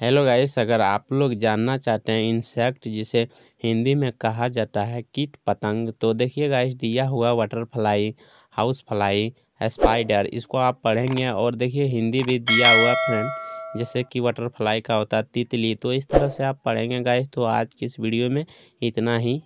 hello guys अगर आप लोग जानना चाहते हैं इंसेक्ट जिसे हिंदी में कहा जाता है कीट पतंग तो देखिए गाइस दिया हुआ बटरफ्लाई हाउस फ्लाई स्पाइडर इसको आप पढ़ेंगे और देखिए हिंदी भी दिया हुआ फ्रेंड जैसे कि बटरफ्लाई का होता है तितली तो इस तरह से आप पढ़ेंगे गाइस तो आज की इस वीडियो में इतना ही